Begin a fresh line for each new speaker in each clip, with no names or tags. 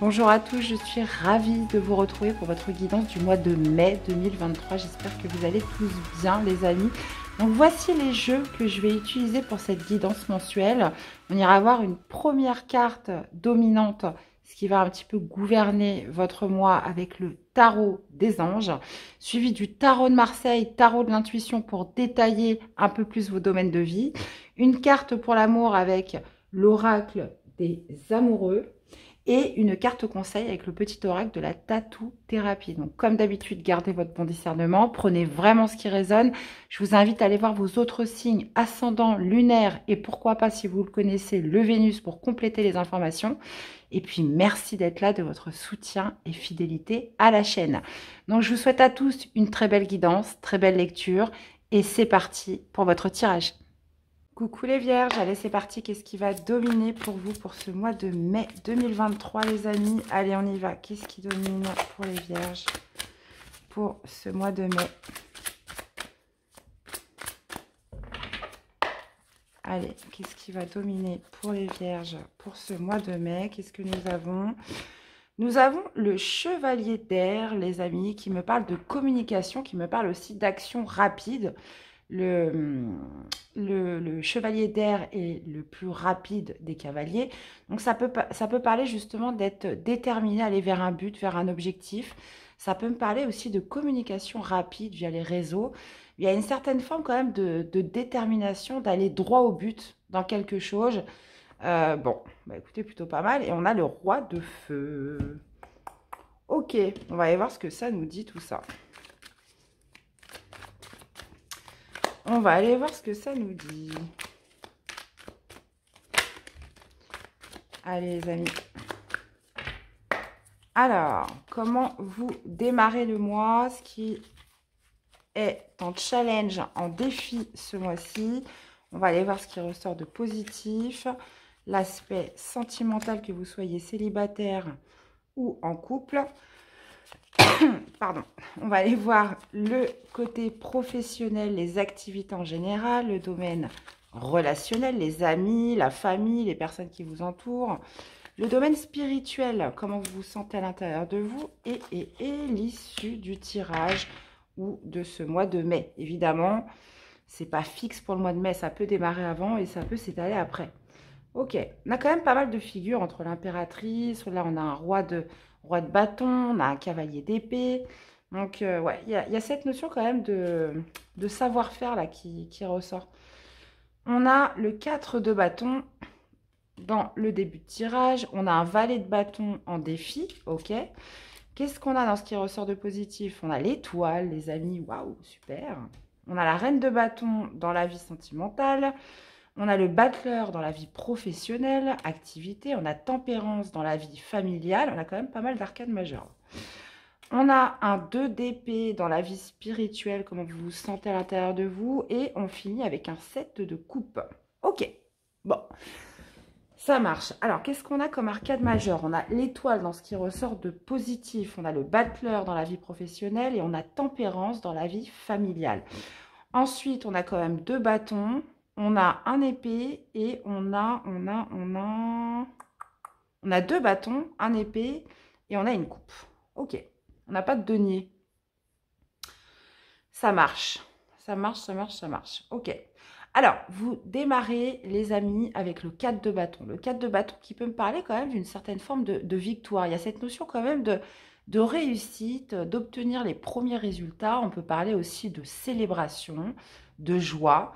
Bonjour à tous, je suis ravie de vous retrouver pour votre guidance du mois de mai 2023. J'espère que vous allez tous bien les amis. Donc voici les jeux que je vais utiliser pour cette guidance mensuelle. On ira voir une première carte dominante, ce qui va un petit peu gouverner votre mois avec le tarot des anges, suivi du tarot de Marseille, tarot de l'intuition pour détailler un peu plus vos domaines de vie. Une carte pour l'amour avec l'oracle des amoureux et une carte conseil avec le petit oracle de la tatou thérapie. Donc comme d'habitude, gardez votre bon discernement, prenez vraiment ce qui résonne. Je vous invite à aller voir vos autres signes ascendant, lunaire et pourquoi pas si vous le connaissez, le Vénus pour compléter les informations. Et puis merci d'être là, de votre soutien et fidélité à la chaîne. Donc je vous souhaite à tous une très belle guidance, très belle lecture et c'est parti pour votre tirage. Coucou les vierges, allez c'est parti, qu'est-ce qui va dominer pour vous pour ce mois de mai 2023 les amis Allez on y va, qu'est-ce qui domine pour les vierges pour ce mois de mai Allez, qu'est-ce qui va dominer pour les vierges pour ce mois de mai Qu'est-ce que nous avons nous avons le chevalier d'air, les amis, qui me parle de communication, qui me parle aussi d'action rapide. Hum, le, chevalier d'air est le plus rapide des cavaliers. Donc ça peut, parler justement d'être déterminé à aller vers un but, vers un objectif. Ça peut me parler aussi de communication rapide via les réseaux. Il y a une certaine forme quand même de, détermination d'aller droit au but dans quelque chose. Euh, bon, bah écoutez, plutôt pas mal. Et on a le roi de feu. Ok, on va aller voir ce que ça nous dit tout ça. On va aller voir ce que ça nous dit. Allez les amis. Alors, comment vous démarrez le mois Ce qui est en challenge, en défi ce mois-ci. On va aller voir ce qui ressort de positif. L'aspect sentimental que vous soyez célibataire ou en couple. Pardon. On va aller voir le côté professionnel, les activités en général, le domaine relationnel, les amis, la famille, les personnes qui vous entourent, le domaine spirituel, comment vous vous sentez à l'intérieur de vous et, et, et l'issue du tirage ou de ce mois de mai. Évidemment, c'est pas fixe pour le mois de mai, ça peut démarrer avant et ça peut s'étaler après. Ok, on a quand même pas mal de figures entre l'impératrice, là on a un roi de, roi de bâton, on a un cavalier d'épée. Donc, euh, ouais, il y, a cette notion quand même de, savoir-faire là qui, qui, ressort. On a le 4 de bâton dans le début de tirage. On a un valet de bâton en défi, ok Qu'est-ce qu'on a dans ce qui ressort de positif On a l'étoile, les amis, waouh, super On a la reine de bâton dans la vie sentimentale. On a le battleur dans la vie professionnelle, activité. On a tempérance dans la vie familiale. On a quand même pas mal d'arcades majeures. On a un 2 d'épée dans la vie spirituelle, comment vous vous sentez à l'intérieur de vous. Et on finit avec un 7 de coupe. Ok, bon, ça marche. Alors, qu'est-ce qu'on a comme arcade majeure On a l'étoile dans ce qui ressort de positif. On a le battleur dans la vie professionnelle et on a tempérance dans la vie familiale. Ensuite, on a quand même deux bâtons on a un épée et on a, on a, on a... On a deux bâtons, un épée et on a une coupe. Ok, on n'a pas de denier. Ça marche, ça marche, ça marche, ça marche. Ok. Alors, vous démarrez, les amis, avec le 4 de bâton. Le 4 de bâton qui peut me parler quand même d'une certaine forme de, victoire. Il y a cette notion quand même de réussite, d'obtenir les premiers résultats. On peut parler aussi de célébration, de joie.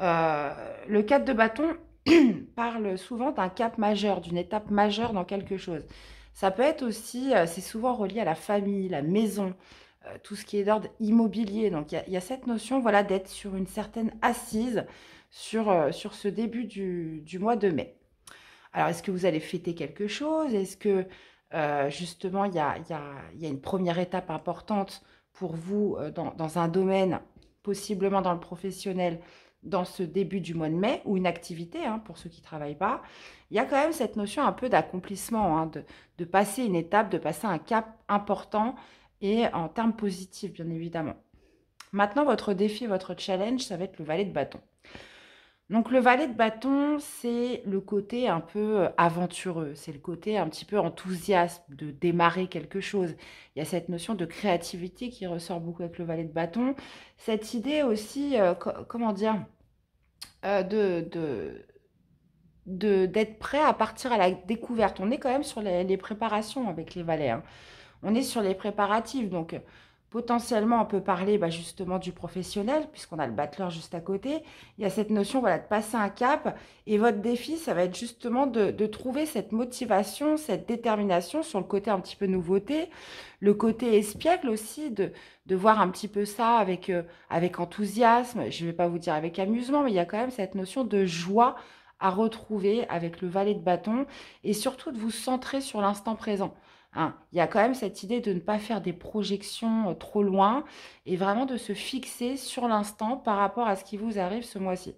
Euh, le 4 de bâton parle souvent d'un cap majeur, d'une étape majeure dans quelque chose. Ça peut être aussi, euh, c'est souvent relié à la famille, la maison, euh, tout ce qui est d'ordre immobilier. Donc il y, a cette notion voilà, d'être sur une certaine assise sur, sur ce début du, mois de mai. Alors est-ce que vous allez fêter quelque chose Est-ce que justement il y a, une première étape importante pour vous dans un domaine, possiblement dans le professionnel dans ce début du mois de mai, ou une activité, hein, pour ceux qui ne travaillent pas, il y a quand même cette notion un peu d'accomplissement, hein, de, passer une étape, de passer un cap important, et en termes positifs, bien évidemment. Maintenant, votre défi, votre challenge, ça va être le valet de bâton. Donc le valet de bâton, c'est le côté un peu euh, aventureux, c'est le côté un petit peu enthousiasme de démarrer quelque chose. Il y a cette notion de créativité qui ressort beaucoup avec le valet de bâton. Cette idée aussi, euh, comment dire, euh, de, de d'être prêt à partir à la découverte. On est quand même sur les, préparations avec les valets. Hein. On est sur les préparatifs. Donc, Potentiellement, on peut parler bah, justement du professionnel, puisqu'on a le battleur juste à côté. Il y a cette notion voilà, de passer un cap. Et votre défi, ça va être justement de, trouver cette motivation, cette détermination sur le côté un petit peu nouveauté, le côté espiègle aussi, de, voir un petit peu ça avec, euh, avec enthousiasme. Je ne vais pas vous dire avec amusement, mais il y a quand même cette notion de joie à retrouver avec le valet de bâton et surtout de vous centrer sur l'instant présent. Hein. il y a quand même cette idée de ne pas faire des projections euh, trop loin et vraiment de se fixer sur l'instant par rapport à ce qui vous arrive ce mois-ci.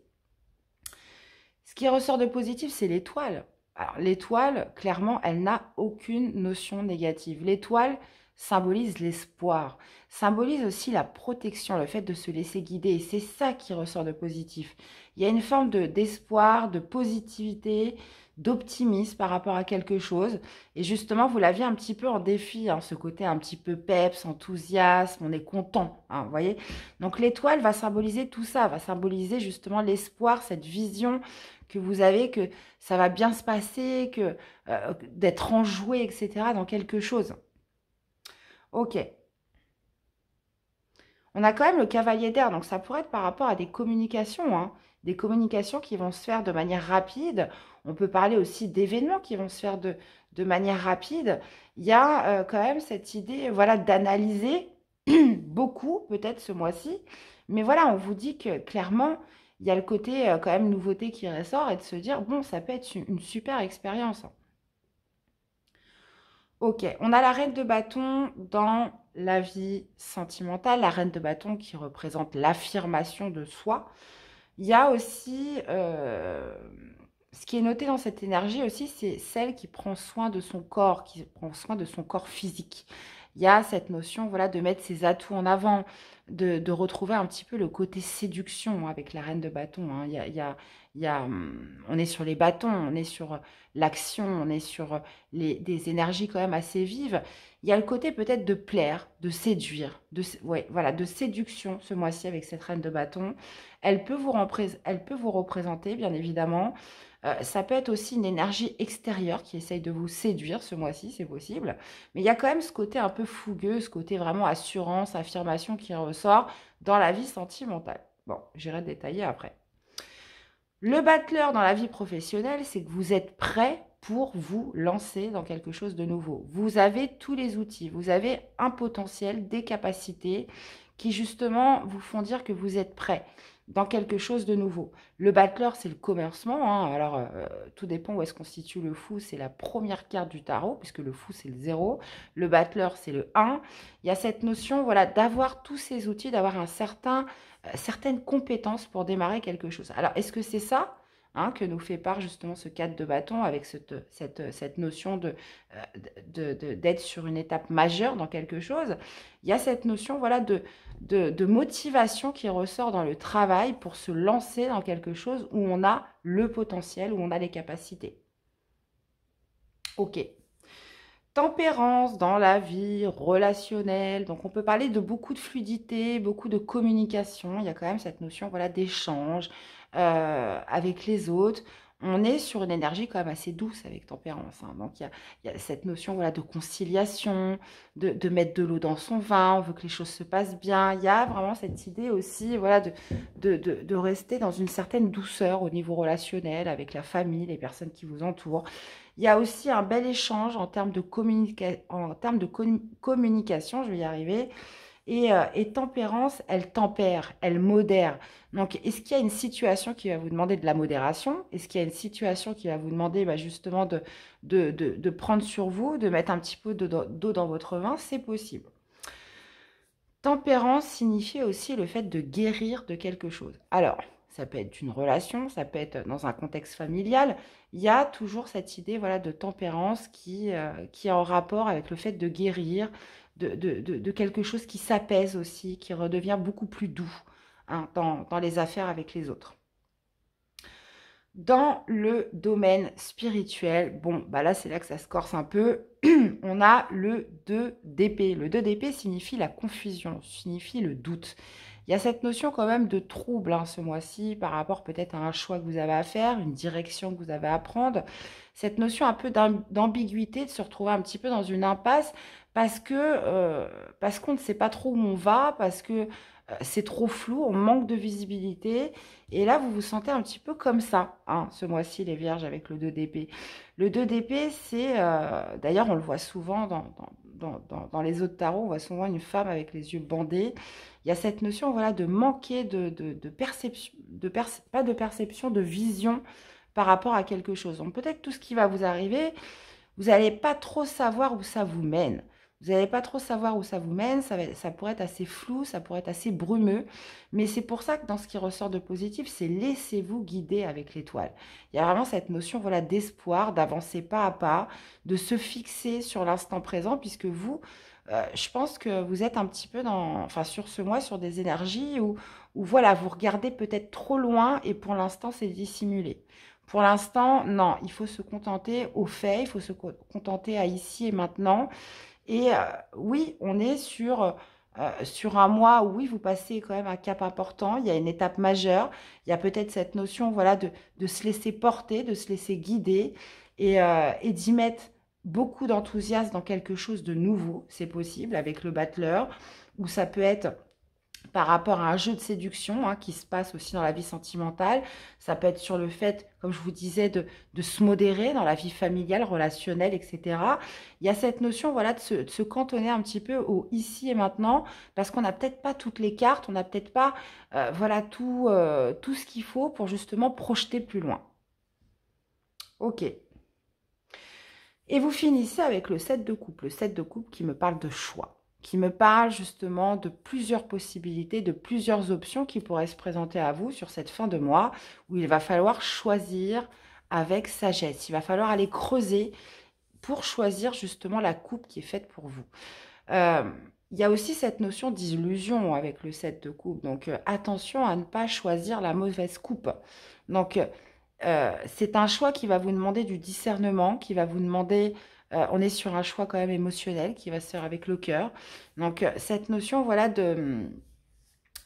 Ce qui ressort de positif, c'est l'étoile. Alors l'étoile, clairement, elle n'a aucune notion négative. L'étoile symbolise l'espoir, symbolise aussi la protection, le fait de se laisser guider. Et c'est ça qui ressort de positif. Il y a une forme d'espoir, de, positivité, d'optimisme par rapport à quelque chose. Et justement, vous l'aviez un petit peu en défi, hein, ce côté un petit peu peps, enthousiasme, on est content, hein, vous voyez Donc l'étoile va symboliser tout ça, va symboliser justement l'espoir, cette vision que vous avez, que ça va bien se passer, que euh, d'être enjoué, etc., dans quelque chose. Ok. On a quand même le cavalier d'air, donc ça pourrait être par rapport à des communications, hein. des communications qui vont se faire de manière rapide on peut parler aussi d'événements qui vont se faire de, manière rapide. Il y a euh, quand même cette idée voilà, d'analyser beaucoup, peut-être ce mois-ci. Mais voilà, on vous dit que clairement, il y a le côté euh, quand même nouveauté qui ressort et de se dire, bon, ça peut être une, super expérience. Ok, on a la reine de bâton dans la vie sentimentale, la reine de bâton qui représente l'affirmation de soi. Il y a aussi euh, ce qui est noté dans cette énergie aussi, c'est celle qui prend soin de son corps, qui prend soin de son corps physique. Il y a cette notion voilà, de mettre ses atouts en avant, de, retrouver un petit peu le côté séduction avec la reine de bâton. Hein. Il y a, il y a, hum, on est sur les bâtons, on est sur l'action, on est sur des énergies quand même assez vives. Il y a le côté peut-être de plaire, de séduire, de, voilà, de séduction ce mois-ci avec cette reine de bâton. elle peut vous représenter, bien évidemment. Euh, ça peut être aussi une énergie extérieure qui essaye de vous séduire ce mois-ci, c'est possible. Mais il y a quand même ce côté un peu fougueux, ce côté vraiment assurance, affirmation qui ressort dans la vie sentimentale. Bon, j'irai détailler après. Le battleur dans la vie professionnelle, c'est que vous êtes prêt pour vous lancer dans quelque chose de nouveau. Vous avez tous les outils, vous avez un potentiel, des capacités qui justement vous font dire que vous êtes prêt dans quelque chose de nouveau. Le battleur, c'est le commencement. Hein. Alors, euh, tout dépend où est-ce qu'on situe le fou. C'est la première carte du tarot, puisque le fou, c'est le zéro. Le battleur, c'est le 1. Il y a cette notion voilà, d'avoir tous ces outils, d'avoir un certain, euh, certaines compétences pour démarrer quelque chose. Alors, est-ce que c'est ça Hein, que nous fait part justement ce cadre de bâton avec cette, notion euh, d'être de, sur une étape majeure dans quelque chose. Il y a cette notion voilà, de, de motivation qui ressort dans le travail pour se lancer dans quelque chose où on a le potentiel, où on a les capacités. Ok, tempérance dans la vie relationnelle. Donc on peut parler de beaucoup de fluidité, beaucoup de communication. Il y a quand même cette notion voilà, d'échange euh, avec les autres. On est sur une énergie quand même assez douce avec tempérance. Hein. Donc il y, a, cette notion voilà, de conciliation, de, mettre de l'eau dans son vin, on veut que les choses se passent bien. Il y a vraiment cette idée aussi voilà, de rester dans une certaine douceur au niveau relationnel avec la famille, les personnes qui vous entourent. Il y a aussi un bel échange en termes de, communication, je vais y arriver. Euh, et, tempérance, elle tempère, elle modère. Donc, est-ce qu'il y a une situation qui va vous demander de la modération Est-ce qu'il y a une situation qui va vous demander bah, justement de, de, prendre sur vous, de mettre un petit peu d'eau dans votre vin C'est possible. Tempérance signifie aussi le fait de guérir de quelque chose. Alors, ça peut être une relation, ça peut être dans un contexte familial. Il y a toujours cette idée voilà, de tempérance qui, euh, qui est en rapport avec le fait de guérir, de, quelque chose qui s'apaise aussi, qui redevient beaucoup plus doux hein, dans, dans les affaires avec les autres. Dans le domaine spirituel, bon, bah là c'est là que ça se corse un peu, on a le 2 d'épée. Le 2 d'épée signifie la confusion, signifie le doute. Il y a cette notion quand même de trouble hein, ce mois-ci par rapport peut-être à un choix que vous avez à faire, une direction que vous avez à prendre. Cette notion un peu d'ambiguïté, de se retrouver un petit peu dans une impasse parce que euh, parce qu'on ne sait pas trop où on va, parce que euh, c'est trop flou, on manque de visibilité. Et là, vous vous sentez un petit peu comme ça, hein, ce mois-ci, les Vierges, avec le 2DP. Le 2DP, c'est, euh, d'ailleurs, on le voit souvent dans dans, les eaux les autres tarots, on voit souvent une femme avec les yeux bandés. Il y a cette notion voilà, de manquer de, perception, de pas de perception, de vision par rapport à quelque chose. Donc peut-être tout ce qui va vous arriver, vous n'allez pas trop savoir où ça vous mène. Vous n'allez pas trop savoir où ça vous mène, ça, pourrait être assez flou, ça pourrait être assez brumeux. Mais c'est pour ça que dans ce qui ressort de positif, c'est laissez-vous guider avec l'étoile. Il y a vraiment cette notion voilà, d'espoir, d'avancer pas à pas, de se fixer sur l'instant présent, puisque vous, euh, je pense que vous êtes un petit peu dans, enfin, sur ce mois, sur des énergies où, voilà, vous regardez peut-être trop loin et pour l'instant, c'est dissimulé. Pour l'instant, non, il faut se contenter au fait, il faut se contenter à ici et maintenant. Et euh, oui, on est sur euh, sur un mois, où oui, vous passez quand même un cap important, il y a une étape majeure, il y a peut-être cette notion voilà, de, se laisser porter, de se laisser guider et, euh, et d'y mettre beaucoup d'enthousiasme dans quelque chose de nouveau, c'est possible, avec le battleur, ou ça peut être par rapport à un jeu de séduction hein, qui se passe aussi dans la vie sentimentale. Ça peut être sur le fait, comme je vous disais, de, se modérer dans la vie familiale, relationnelle, etc. Il y a cette notion voilà, de se, se cantonner un petit peu au ici et maintenant, parce qu'on n'a peut-être pas toutes les cartes, on n'a peut-être pas euh, voilà, tout, euh, tout ce qu'il faut pour justement projeter plus loin. Ok. Et vous finissez avec le 7 de coupe, le 7 de coupe qui me parle de choix qui me parle justement de plusieurs possibilités, de plusieurs options qui pourraient se présenter à vous sur cette fin de mois où il va falloir choisir avec sagesse. Il va falloir aller creuser pour choisir justement la coupe qui est faite pour vous. Euh, il y a aussi cette notion d'illusion avec le set de coupe. Donc euh, attention à ne pas choisir la mauvaise coupe. Donc euh, c'est un choix qui va vous demander du discernement, qui va vous demander euh, on est sur un choix quand même émotionnel qui va se faire avec le cœur. Donc euh, cette notion, voilà, de...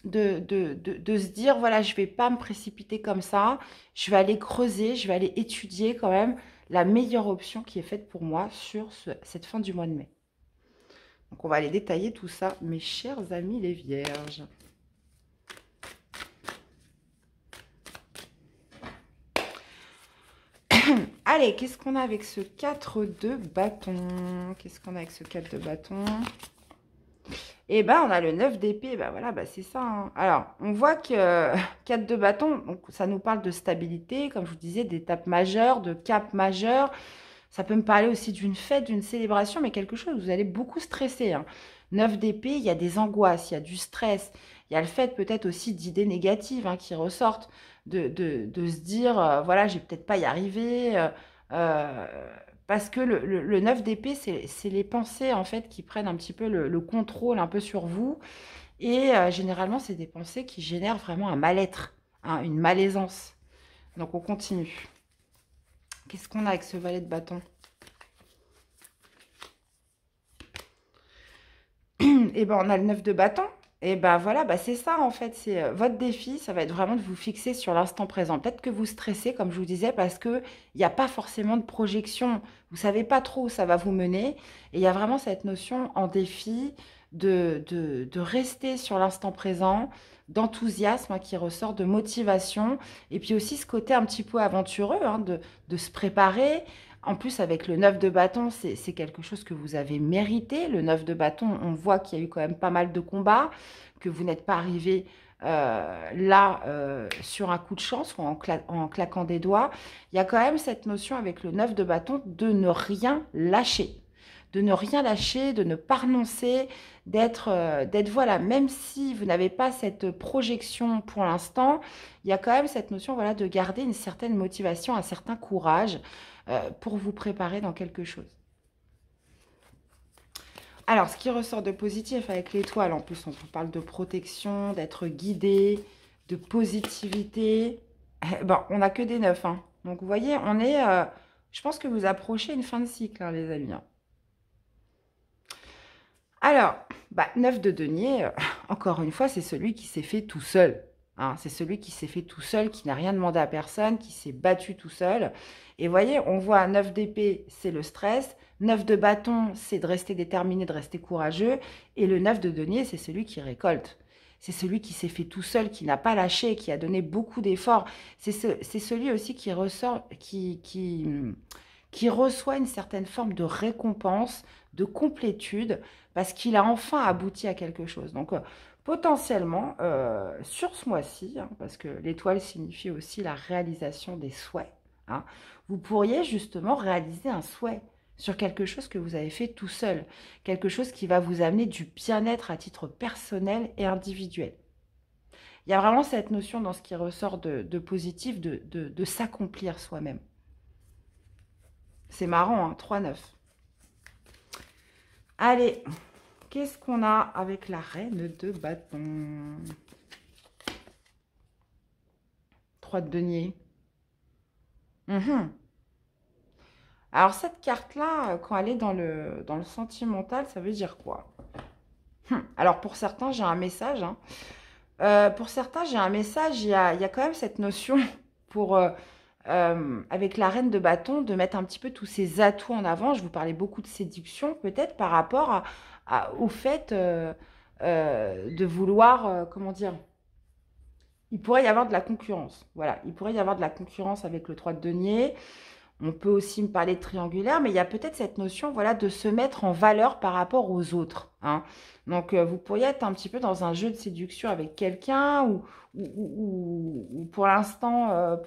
De, de, se dire, voilà, je vais pas me précipiter comme ça, je vais aller creuser, je vais aller étudier quand même la meilleure option qui est faite pour moi sur cette fin du mois de mai. Donc, on va aller détailler tout ça, mes chers amis les vierges. Allez, qu'est-ce qu'on a avec ce 4 de bâton Qu'est-ce qu'on a avec ce 4 de bâton Eh ben, on a le 9 d'épée. Ben voilà, bah c'est ça. Hein. Alors, on voit que 4 euh, de bâton, donc ça nous parle de stabilité, comme je vous disais, d'étape majeure, de cap majeur. Ça peut me parler aussi d'une fête, d'une célébration, mais quelque chose, vous allez beaucoup stresser. 9 hein. d'épée, il y a des angoisses, il y a du stress, il y a le fait peut-être aussi d'idées négatives hein, qui ressortent de, se dire, euh, voilà, j'ai peut-être pas y arriver. Euh, euh, parce que le, neuf 9 d'épée, c'est les pensées en fait qui prennent un petit peu le, contrôle un peu sur vous. Et généralement, c'est des pensées qui génèrent vraiment un mal-être, hein, une malaisance. Donc on continue. Qu'est-ce qu'on a avec ce valet de bâton Eh bien, on a le 9 de bâton. Et ben voilà, bah, c'est ça en fait. C'est euh, votre défi, ça va être vraiment de vous fixer sur l'instant présent. Peut-être que vous stressez, comme je vous disais, parce que il n'y a pas forcément de projection. Vous savez pas trop où ça va vous mener. Et il y a vraiment cette notion en défi de, de, rester sur l'instant présent, d'enthousiasme hein, qui ressort, de motivation, et puis aussi ce côté un petit peu aventureux, hein, de, de se préparer, en plus, avec le 9 de bâton, c'est quelque chose que vous avez mérité. Le 9 de bâton, on voit qu'il y a eu quand même pas mal de combats, que vous n'êtes pas arrivé euh, là euh, sur un coup de chance ou en, claquant des doigts. Il y a quand même cette notion avec le 9 de bâton de ne rien lâcher de ne rien lâcher, de ne pas renoncer, d'être, euh, d'être voilà, même si vous n'avez pas cette projection pour l'instant, il y a quand même cette notion voilà de garder une certaine motivation, un certain courage, euh, pour vous préparer dans quelque chose. Alors, ce qui ressort de positif avec l'étoile, en plus, on parle de protection, d'être guidé, de positivité. Eh ben, on n'a que des neufs. Hein. Donc, vous voyez, on est... Euh, je pense que vous approchez une fin de cycle, hein, les amis. Hein. Alors, bah, neuf de denier, euh, encore une fois, c'est celui qui s'est fait tout seul. Hein, c'est celui qui s'est fait tout seul, qui n'a rien demandé à personne, qui s'est battu tout seul. Et voyez, on voit 9 d'épée, c'est le stress. 9 de bâton, c'est de rester déterminé, de rester courageux. Et le 9 de denier, c'est celui qui récolte. C'est celui qui s'est fait tout seul, qui n'a pas lâché, qui a donné beaucoup d'efforts. C'est celui aussi qui, qui reçoit une certaine forme de récompense, de complétude, parce qu'il a enfin abouti à quelque chose. Donc, euh, potentiellement euh, sur ce mois-ci, hein, parce que l'étoile signifie aussi la réalisation des souhaits, hein, vous pourriez justement réaliser un souhait sur quelque chose que vous avez fait tout seul, quelque chose qui va vous amener du bien-être à titre personnel et individuel. Il y a vraiment cette notion dans ce qui ressort de, positif de, s'accomplir soi-même. C'est marrant, hein, 3-9. Allez, Qu'est-ce qu'on a avec la reine de bâton Trois de denier. Mhm. Alors, cette carte-là, quand elle est dans le, dans le sentimental, ça veut dire quoi hmm. Alors, pour certains, j'ai un message. Hein. Euh, pour certains, j'ai un message. Il y a, quand même cette notion pour... Euh, euh, avec la reine de bâton, de mettre un petit peu tous ses atouts en avant. Je vous parlais beaucoup de séduction, peut-être par rapport à, au fait euh, euh, de vouloir, euh, comment dire, il pourrait y avoir de la concurrence. Voilà, il pourrait y avoir de la concurrence avec le 3 de denier. On peut aussi me parler de triangulaire, mais il y a peut-être cette notion voilà, de se mettre en valeur par rapport aux autres. Hein. Donc, vous pourriez être un petit peu dans un jeu de séduction avec quelqu'un ou, ou, pour l'instant,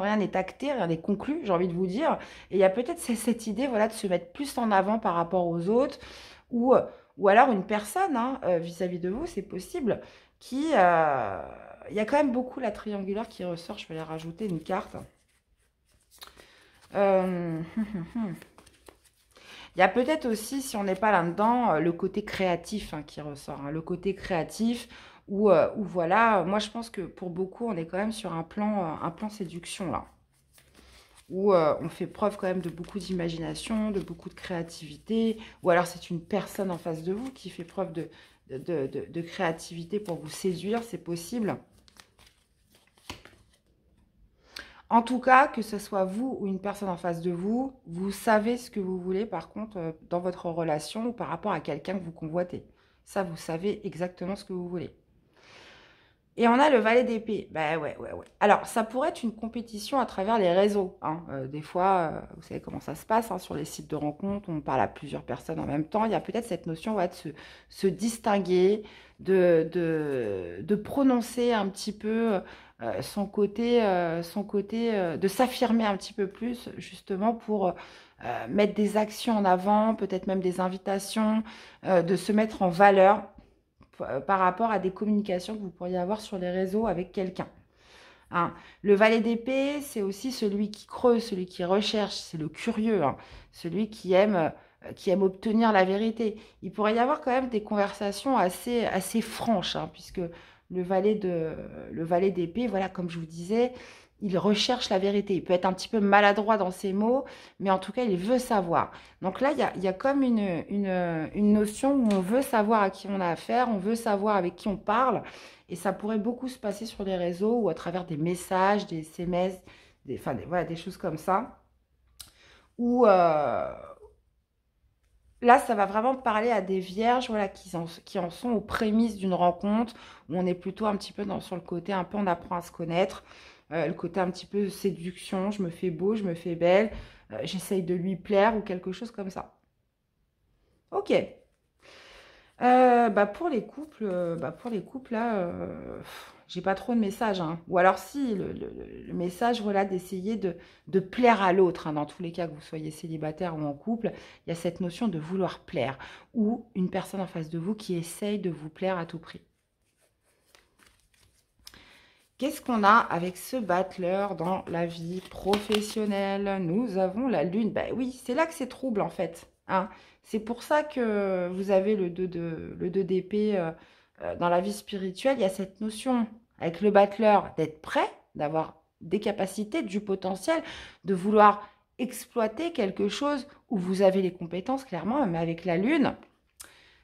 rien n'est acté, rien n'est conclu, j'ai envie de vous dire. Et il y a peut-être cette idée voilà, de se mettre plus en avant par rapport aux autres ou ou alors une personne hein, euh, vis-à-vis de vous, c'est possible, qui... Euh, il y a quand même beaucoup la triangulaire qui ressort, je vais aller rajouter une carte. Euh, il y a peut-être aussi, si on n'est pas là-dedans, le côté créatif hein, qui ressort. Hein, le côté créatif où, voilà, moi je pense que pour beaucoup, on est quand même sur un plan, un plan séduction là où euh, on fait preuve quand même de beaucoup d'imagination, de beaucoup de créativité, ou alors c'est une personne en face de vous qui fait preuve de, de créativité pour vous séduire, c'est possible. En tout cas, que ce soit vous ou une personne en face de vous, vous savez ce que vous voulez par contre euh, dans votre relation ou par rapport à quelqu'un que vous convoitez. Ça, vous savez exactement ce que vous voulez. Et on a le valet d'épée. Ben ouais, ouais, ouais. Alors, ça pourrait être une compétition à travers les réseaux. Hein. Euh, des fois, euh, vous savez comment ça se passe hein, sur les sites de rencontres, on parle à plusieurs personnes en même temps. Il y a peut-être cette notion de se, distinguer, de, prononcer un petit peu euh, son côté, son côté de s'affirmer un petit peu plus, justement, pour mettre des actions en avant, peut-être même des invitations, de se mettre en valeur euh, par rapport à des communications que vous pourriez avoir sur les réseaux avec quelqu'un. Hein. Le valet d'épée, c'est aussi celui qui creuse, celui qui recherche, c'est le curieux, hein. celui qui aime, euh, qui aime obtenir la vérité. Il pourrait y avoir quand même des conversations assez, assez franches, hein, puisque le valet de le valet d'épée, voilà, comme je vous disais, il recherche la vérité. Il peut être un petit peu maladroit dans ses mots, mais en tout cas, il veut savoir. Donc là, il y a, comme une, notion où on veut savoir à qui on a affaire, on veut savoir avec qui on parle, et ça pourrait beaucoup se passer sur les réseaux ou à travers des messages, des SMS, des, enfin, des choses comme ça, Ou euh, là, ça va vraiment parler à des vierges voilà, qui, en, qui en sont aux prémices d'une rencontre, où on est plutôt un petit peu dans, sur le côté, un peu on apprend à se connaître, euh, le côté un petit peu séduction, je me fais beau, je me fais belle, euh, j'essaye de lui plaire ou quelque chose comme ça. Ok. Euh, bah pour les couples, bah pour les couples là, j'ai pas trop de messages. Hein. Ou alors si, le, message voilà d'essayer de, plaire à l'autre. Hein. Dans tous les cas que vous soyez célibataire ou en couple, il y a cette notion de vouloir plaire ou une personne en face de vous qui essaye de vous plaire à tout prix. Qu'est-ce qu'on a avec ce battleur dans la vie professionnelle Nous avons la lune. Ben oui, c'est là que c'est trouble en fait. Hein. c'est pour ça que vous avez le 2 d'épée euh, euh, dans la vie spirituelle. Il y a cette notion avec le battleur d'être prêt, d'avoir des capacités, du potentiel, de vouloir exploiter quelque chose où vous avez les compétences clairement, mais avec la lune,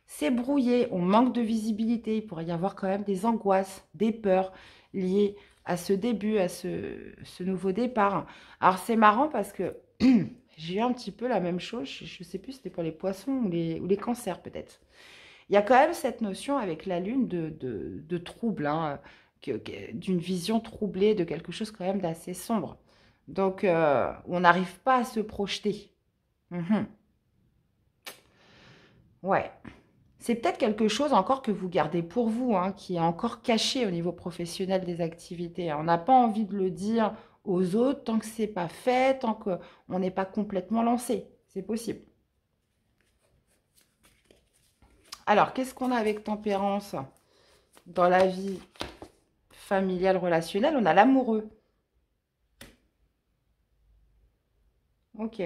c'est brouillé, on manque de visibilité, il pourrait y avoir quand même des angoisses, des peurs lié à ce début, à ce, nouveau départ. Alors, c'est marrant parce que j'ai eu un petit peu la même chose, je ne sais plus, c'était pour les poissons ou les, cancers peut-être. Il y a quand même cette notion avec la lune de, trouble, hein, d'une vision troublée de quelque chose quand même d'assez sombre. Donc, euh, on n'arrive pas à se projeter. Mhm. Ouais. C'est peut-être quelque chose encore que vous gardez pour vous, hein, qui est encore caché au niveau professionnel des activités. On n'a pas envie de le dire aux autres tant que c'est pas fait, tant qu'on n'est pas complètement lancé. C'est possible. Alors, qu'est-ce qu'on a avec tempérance dans la vie familiale, relationnelle On a l'amoureux. Ok.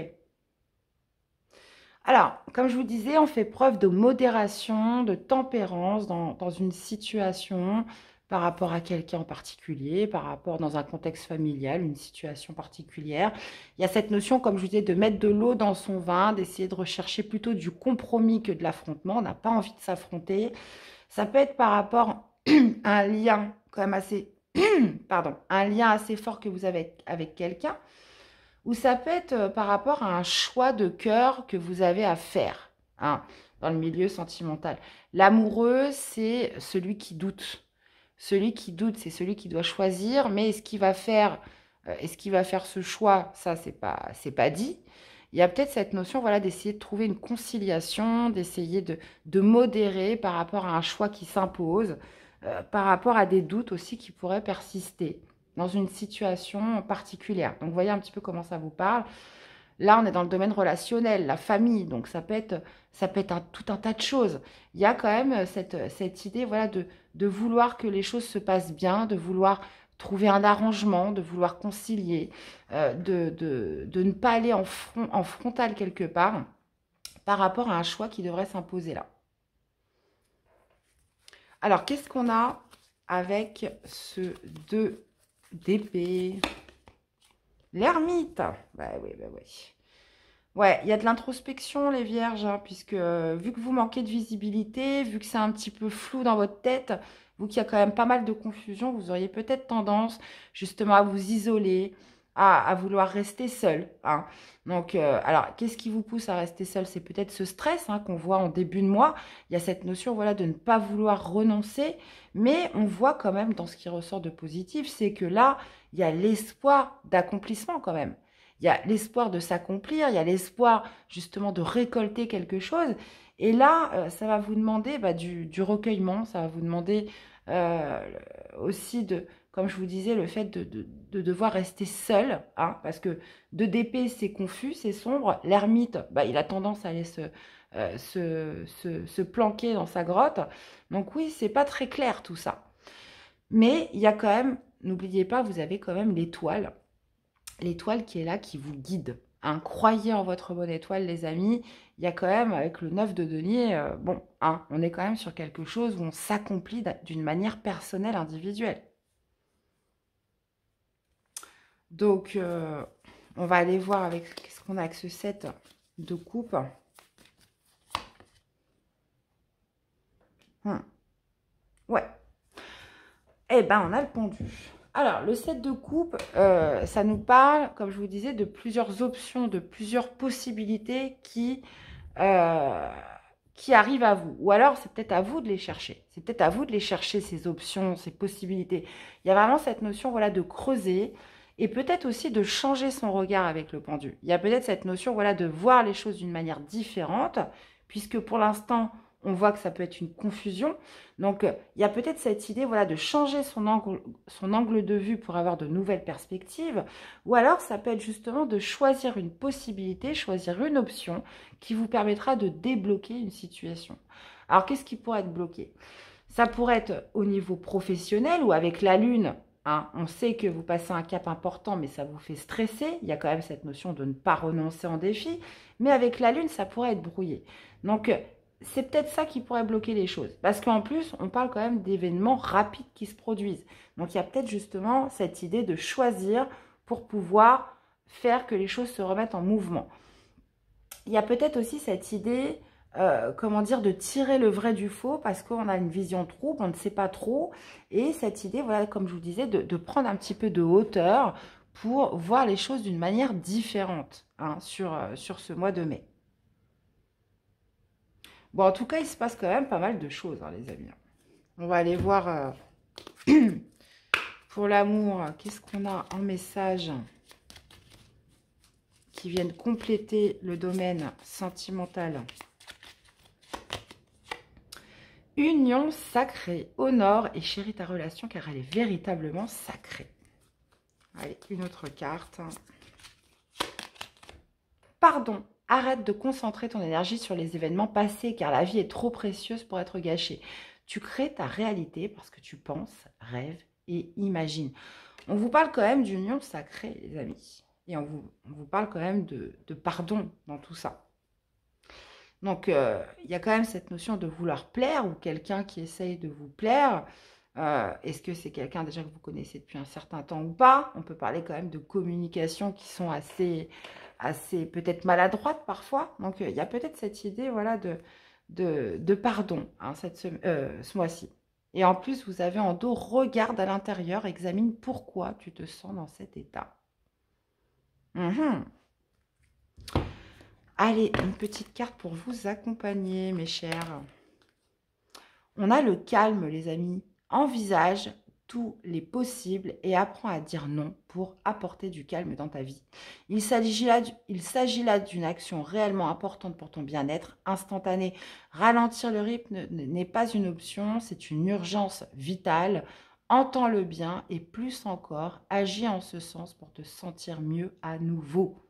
Alors, comme je vous disais, on fait preuve de modération, de tempérance dans, une situation par rapport à quelqu'un en particulier, par rapport dans un contexte familial, une situation particulière. Il y a cette notion, comme je vous disais, de mettre de l'eau dans son vin, d'essayer de rechercher plutôt du compromis que de l'affrontement. On n'a pas envie de s'affronter. Ça peut être par rapport à un lien quand même assez, pardon, un lien assez fort que vous avez avec quelqu'un ou ça peut être euh, par rapport à un choix de cœur que vous avez à faire hein, dans le milieu sentimental. L'amoureux, c'est celui qui doute. Celui qui doute, c'est celui qui doit choisir, mais est-ce qu'il va faire euh, est-ce qu'il va faire ce choix Ça, c'est pas pas dit. Il y a peut-être cette notion voilà d'essayer de trouver une conciliation, d'essayer de, modérer par rapport à un choix qui s'impose, euh, par rapport à des doutes aussi qui pourraient persister dans une situation particulière. Donc, voyez un petit peu comment ça vous parle. Là, on est dans le domaine relationnel, la famille, donc ça peut être, ça peut être tout un tas de choses. Il y a quand même euh, euh, cette, idée voilà, de, vouloir que les choses se passent bien, de vouloir trouver un arrangement, de vouloir concilier, euh, de, ne pas aller en, en frontal quelque part par rapport à un choix qui devrait s'imposer là. Alors, qu'est-ce qu'on a avec ce 2 d'épée. L'ermite. Bah oui, bah oui. Ouais, il y a de l'introspection, les vierges, hein, puisque euh, vu que vous manquez de visibilité, vu que c'est un petit peu flou dans votre tête, vous qui y a quand même pas mal de confusion, vous auriez peut-être tendance justement à vous isoler, à, vouloir rester seul. Hein. Donc, euh, alors, qu'est-ce qui vous pousse à rester seul C'est peut-être ce stress hein, qu'on voit en début de mois. Il y a cette notion voilà, de ne pas vouloir renoncer, mais on voit quand même dans ce qui ressort de positif, c'est que là, il y a l'espoir d'accomplissement quand même. Il y a l'espoir de s'accomplir, il y a l'espoir justement de récolter quelque chose. Et là, euh, ça va vous demander bah, du, du, recueillement, ça va vous demander euh, aussi de, comme je vous disais, le fait de, devoir rester seul, hein, parce que de dp c'est confus, c'est sombre. L'ermite, bah, il a tendance à aller euh, se, se, se, planquer dans sa grotte. Donc oui, c'est pas très clair tout ça. Mais il y a quand même, n'oubliez pas, vous avez quand même l'étoile. L'étoile qui est là, qui vous guide. Hein, croyez en votre bonne étoile, les amis. Il y a quand même, avec le 9 de denier, euh, bon, hein, on est quand même sur quelque chose où on s'accomplit d'une manière personnelle, individuelle. Donc, euh, on va aller voir avec ce qu'on a avec ce set de coupe. Hum. Ouais. Eh ben, on a le pendu. Alors, le set de coupe, euh, ça nous parle, comme je vous disais, de plusieurs options, de plusieurs possibilités qui, euh, qui arrivent à vous. Ou alors, c'est peut-être à vous de les chercher. C'est peut-être à vous de les chercher, ces options, ces possibilités. Il y a vraiment cette notion voilà, de creuser, et peut-être aussi de changer son regard avec le pendu. Il y a peut-être cette notion voilà, de voir les choses d'une manière différente, puisque pour l'instant, on voit que ça peut être une confusion. Donc, euh, il y a peut-être cette idée voilà, de changer son angle, son angle de vue pour avoir de nouvelles perspectives. Ou alors, ça peut être justement de choisir une possibilité, choisir une option qui vous permettra de débloquer une situation. Alors, qu'est-ce qui pourrait être bloqué Ça pourrait être au niveau professionnel ou avec la lune, Hein. on sait que vous passez un cap important, mais ça vous fait stresser. Il y a quand même cette notion de ne pas renoncer en défi. Mais avec la Lune, ça pourrait être brouillé. Donc, euh, c'est peut-être ça qui pourrait bloquer les choses. Parce qu'en plus, on parle quand même d'événements rapides qui se produisent. Donc, il y a peut-être justement cette idée de choisir pour pouvoir faire que les choses se remettent en mouvement. Il y a peut-être aussi cette idée euh, comment dire, de tirer le vrai du faux parce qu'on a une vision trouble, on ne sait pas trop. Et cette idée, voilà, comme je vous disais, de, prendre un petit peu de hauteur pour voir les choses d'une manière différente hein, sur, euh, sur ce mois de mai. Bon, en tout cas, il se passe quand même pas mal de choses, hein, les amis. On va aller voir euh, pour l'amour, qu'est-ce qu'on a en message qui viennent compléter le domaine sentimental Union sacrée, honore et chéris ta relation car elle est véritablement sacrée. Allez, une autre carte. Pardon, arrête de concentrer ton énergie sur les événements passés car la vie est trop précieuse pour être gâchée. Tu crées ta réalité parce que tu penses, rêves et imagines. On vous parle quand même d'union sacrée, les amis. Et on vous, parle quand même de pardon dans tout ça. Donc, euh, il y a quand même cette notion de vouloir plaire ou quelqu'un qui essaye de vous plaire. Euh, est-ce que c'est quelqu'un déjà que vous connaissez depuis un certain temps ou pas On peut parler quand même de communications qui sont assez, assez peut-être maladroites parfois. Donc, euh, il y a peut-être cette idée voilà, de, de, de pardon hein, ce mois-ci. Et en plus, vous avez en dos, regarde à l'intérieur, examine pourquoi tu te sens dans cet état. Mmh Allez, une petite carte pour vous accompagner, mes chers. On a le calme, les amis. Envisage tous les possibles et apprends à dire non pour apporter du calme dans ta vie. Il s'agit là d'une action réellement importante pour ton bien-être instantané. Ralentir le rythme n'est pas une option, c'est une urgence vitale. Entends le bien et plus encore, agis en ce sens pour te sentir mieux à nouveau.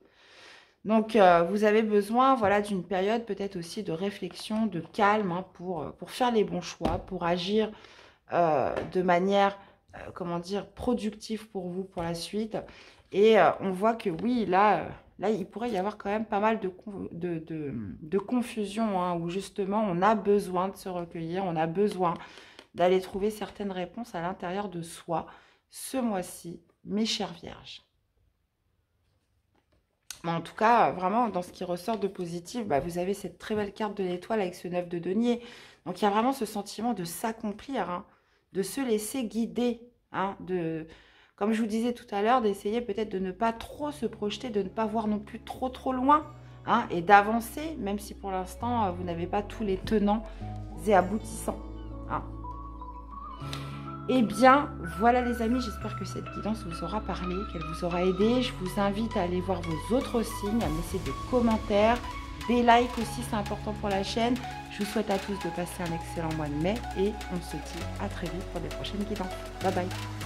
Donc, euh, vous avez besoin voilà, d'une période peut-être aussi de réflexion, de calme, hein, euh, pour, faire les bons choix, pour agir euh, de manière, comment dire, productive pour vous, pour la suite. Et on voit que oui, là, là, il pourrait y avoir quand même pas mal de, confusion, hein, où justement, on a besoin de se recueillir, on a besoin d'aller trouver certaines réponses à l'intérieur de soi, ce mois-ci, mes chères vierges. Bah, en tout cas, vraiment, dans ce qui ressort de positif, bah, vous avez cette très belle carte de l'étoile avec ce neuf de denier. Donc, il y a vraiment ce sentiment de s'accomplir, hein, de se laisser guider, hein, de, comme je vous disais tout à l'heure, d'essayer peut-être de ne pas trop se projeter, de ne pas voir non plus trop trop loin, hein, et d'avancer, même si pour l'instant, euh, vous n'avez pas tous les tenants et aboutissants. Hein. Eh bien, voilà les amis, j'espère que cette guidance vous aura parlé, qu'elle vous aura aidé. Je vous invite à aller voir vos autres signes, à laisser des commentaires, des likes aussi, c'est important pour la chaîne. Je vous souhaite à tous de passer un excellent mois de mai et on se dit à très vite pour des prochaines guidances. Bye bye